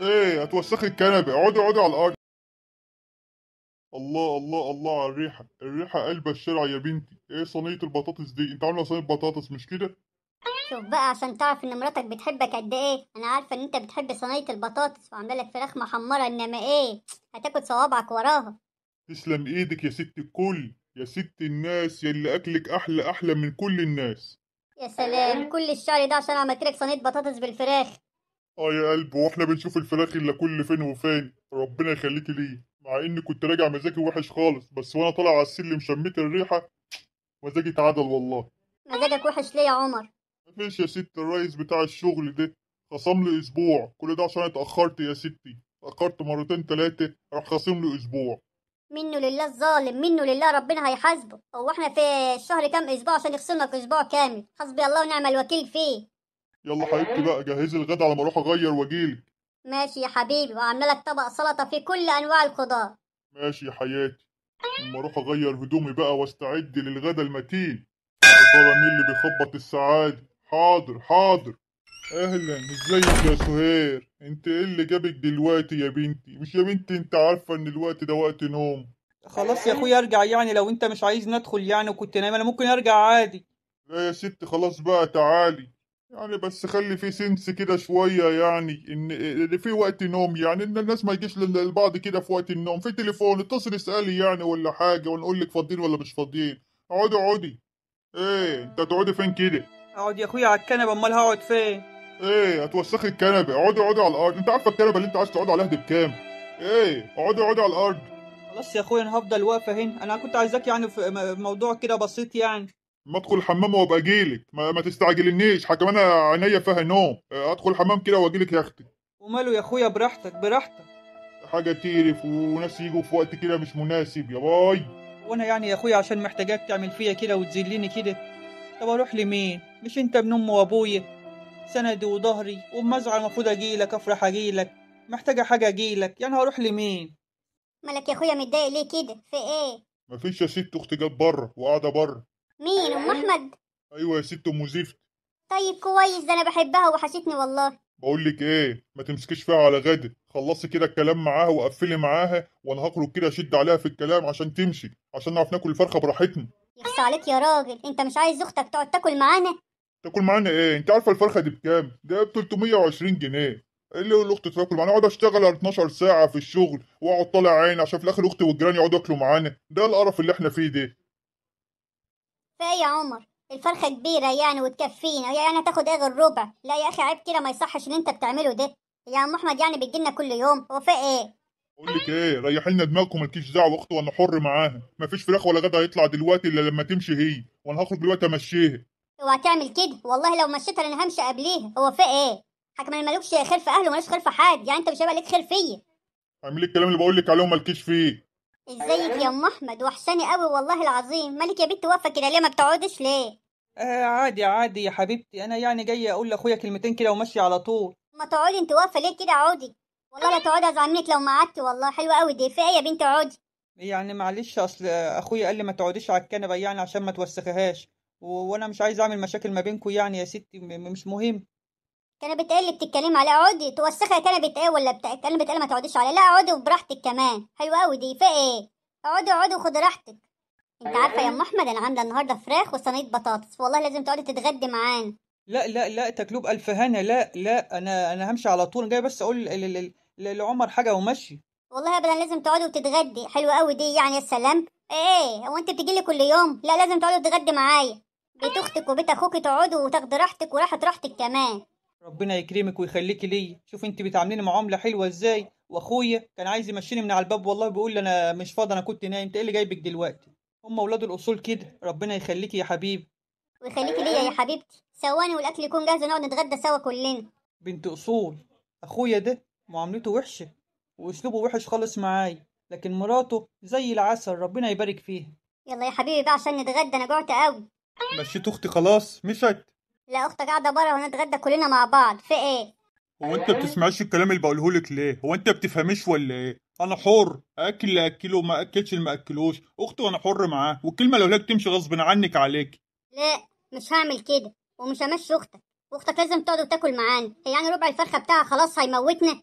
ايه هتوسخي الكنبه اقعدي اقعدي على الارض الله الله الله على الريحه الريحه قلب الشارع يا بنتي ايه صينيه البطاطس دي انت عامله صينيه بطاطس مش كده شوف بقى عشان تعرف ان مراتك بتحبك قد ايه انا عارفه ان انت بتحب صينيه البطاطس وعامله لك فراخ محمره انما ايه هتاكل صوابعك وراها تسلم ايدك يا ست الكل يا ست الناس يا اللي اكلك احلى احلى من كل الناس يا سلام كل الشعر ده عشان عملت لك صينيه بطاطس بالفراخ اه يا قلب واحنا بنشوف الفراخ الا كل فين وفين ربنا يخليكي ليه مع اني كنت راجع مزاجي وحش خالص بس وانا طالع على السلم شميت الريحه مزاجي اتعدل والله مزاجك وحش ليه يا عمر مفيش يا ست الريس بتاع الشغل ده خصم لي اسبوع كل ده عشان اتاخرت يا ستي اتاخرت مرتين ثلاثه راح خصم لي اسبوع منه لله الظالم منه لله ربنا هيحاسبه هو احنا في الشهر كام اسبوع عشان يخصم لك اسبوع كامل حسبي الله ونعم الوكيل فيه يلا حبيبتي بقى جهزي الغدا على ما اروح اغير واجيلك ماشي يا حبيبي وعامله لك طبق سلطه فيه كل انواع الخضار ماشي يا حياتي اما اروح اغير هدومي بقى واستعد للغدا المتين يا ترى مين اللي بيخبط السعاده حاضر حاضر اهلا ازيك يا سهير انت ايه اللي جابك دلوقتي يا بنتي مش يا بنتي انت عارفه ان الوقت ده وقت نوم خلاص يا اخويا ارجع يعني لو انت مش عايز ندخل يعني وكنت نايم انا ممكن ارجع عادي لا يا ست خلاص بقى تعالي يعني بس خلي في سنس كده شويه يعني ان في وقت نوم يعني ان الناس ما يجيش للبعض كده في وقت النوم في تليفون اتصل اسالي يعني ولا حاجه ونقول لك فاضيين ولا مش فاضيين اقعدي اقعدي ايه انت هتقعدي فين كده اقعد يا اخويا على الكنبه امال هقعد فين ايه هتوسخي الكنبه اقعدي اقعدي على الارض انت عارفه الكنبه اللي انت عايز تقعد عليها دي بكام ايه اقعدي اقعدي على الارض خلاص يا اخويا انا هفضل واقفه هنا انا كنت عايزاك يعني في موضوع كده بسيط يعني ما ادخل الحمام وابقى اجيلك ما, ما تستعجلنيش حكم انا عينيا فيها نوم آه، ادخل الحمام كده واجيلك يا اختي وماله يا اخويا براحتك براحتك حاجه تقرف وناس يجوا في وقت كده مش مناسب يا باي وانا يعني يا اخويا عشان محتاجاك تعمل فيا كده وتذلني كده طب اروح لمين مش انت ابن امي وابويا سندي وظهري ومزعل المفروض اجيلك افرح اجيلك محتاجه حاجه اجيلك يعني هروح لمين مالك يا اخويا متضايق ليه كده في ايه مفيش يا ست اختي جت بره وقاعده بره مين ام أيوة. احمد ايوه يا ست ام زفت طيب كويس ده انا بحبها وحشتني والله بقول لك ايه ما تمسكيش فيها على غد خلصي كده الكلام معاها وقفلي معاها وانا هخرج كده اشد عليها في الكلام عشان تمشي عشان نعرف ناكل الفرخه براحتنا يخص عليك يا راجل انت مش عايز اختك تقعد تاكل معانا تاكل معانا ايه انت عارفه الفرخه دي بكام ده ب 320 جنيه اللي يقول لاختي تاكل معانا اقعد اشتغل 12 ساعه في الشغل واقعد طالع عين عشان في الاخر اختي والجيران يقعدوا ياكلوا معانا ده القرف اللي احنا فيه ده فايه يا عمر الفرخة كبيرة يعني وتكفينا يعني هتاخد ايه غير لا يا اخي عيب كده ما يصحش اللي انت بتعمله ده يا عم احمد يعني بتجيلنا كل يوم هو في ايه بقول لك ايه ريحي لنا دماغكم مالكيش دعوه اختي وانا حر معاها مفيش فراخ ولا غدا هيطلع دلوقتي الا لما تمشي هي وانا هخرج دلوقتي امشيها اوعى تعمل كده والله لو مشيتها انا همشي قبليها هو في ايه انا مالكش خير في اهله مالكش خير في حد يعني انت مش هيبقى ليك خير فيا اعملي الكلام اللي بقول لك عليه مالكيش فيه ازيك يا أيوة. ام احمد وحشاني قوي والله العظيم مالك يا بنت واقفه كده ليه ما بتقعدش ليه آه عادي عادي يا حبيبتي انا يعني جايه اقول لاخويا كلمتين كده وماشي على طول ما تقعدي انت واقفه ليه كده اقعدي والله لا تقعدي ازعل منك لو ما قعدتي والله حلوه قوي دي في ايه يا بنت اقعدي يعني معلش اصل اخويا قال لي ما تقعديش على الكنبه يعني عشان ما توسخيهاش وانا مش عايز اعمل مشاكل ما بينكم يعني يا ستي مش مهم كنبة ايه اللي بتتكلمي عليها اقعدي توسخي كنبة ايه ولا بتاع كنبة ايه ما تقعديش عليها لا اقعدي براحتك كمان حلوة قوي دي في ايه اقعدي اقعدي وخدي راحتك انت أيوة، عارفه يا أيوة. ام احمد انا عامله النهارده فراخ وصينيه بطاطس والله لازم تقعدي تتغدي معانا لا لا لا تكلوب الف هنا لا لا انا انا همشي على طول جاي بس اقول لعمر حاجه ومشي والله ابدا لازم تقعدي وتتغدي حلوة قوي دي يعني يا سلام إيه،, ايه هو انت بتجي لي كل يوم لا لازم تقعدي وتتغدي معايا بيت أيوة. اختك وبيت اخوك تقعدوا وتاخدي راحتك وراحه راحتك كمان ربنا يكرمك ويخليك ليا شوف انت بتعامليني معامله حلوه ازاي واخويا كان عايز يمشيني من على الباب والله بيقول لي انا مش فاضي انا كنت نايم انت ايه اللي جايبك دلوقتي هم اولاد الاصول كده ربنا يخليكي يا حبيبي ويخليكي ليا يا حبيبتي سواني والاكل يكون جاهز ونقعد نتغدى سوا كلنا بنت اصول اخويا ده معاملته وحشه واسلوبه وحش خالص معايا لكن مراته زي العسل ربنا يبارك فيها يلا يا حبيبي بقى عشان نتغدى انا جعت قوي مشيت اختي خلاص مشت لا اختك قاعده بره وهنتغدى كلنا مع بعض في ايه هو انت بتسمعش الكلام اللي بقوله لك ليه هو انت بتفهمش ولا ايه انا حر اكل اللي اكله ما اكلش اللي ما اكلوش اختي وانا حر معاه والكلمه لو لك تمشي غصب عنك عليك لا مش هعمل كده ومش همشي اختك واختك لازم تقعد وتاكل معانا هي يعني ربع الفرخه بتاعها خلاص هيموتنا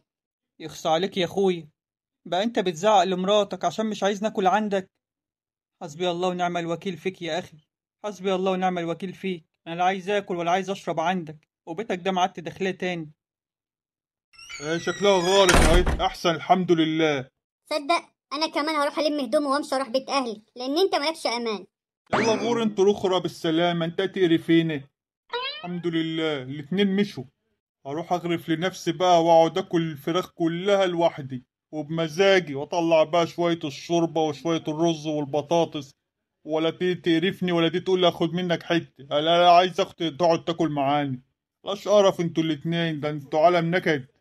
يخص عليك يا اخويا بقى انت بتزعق لمراتك عشان مش عايز ناكل عندك حسبي الله ونعم الوكيل فيك يا اخي حسبي الله ونعم الوكيل فيك انا لا عايز اكل ولا عايز اشرب عندك وبيتك ده معاد داخلية تاني إيه شكلها غالي اهي احسن الحمد لله صدق انا كمان هروح الم هدومي وامشي اروح بيت اهلي لان انت مالكش امان يلا غور انت الاخرى بالسلامه انت تقري فينا الحمد لله الاتنين مشوا هروح اغرف لنفسي بقى واقعد اكل الفراخ كلها لوحدي وبمزاجي واطلع بقى شويه الشوربه وشويه الرز والبطاطس ولا تقرفني ولا دي تقول لي اخد منك حته لا لا عايز اخت تقعد تاكل معانا خلاص قرف انتوا الاتنين ده انتوا عالم نكد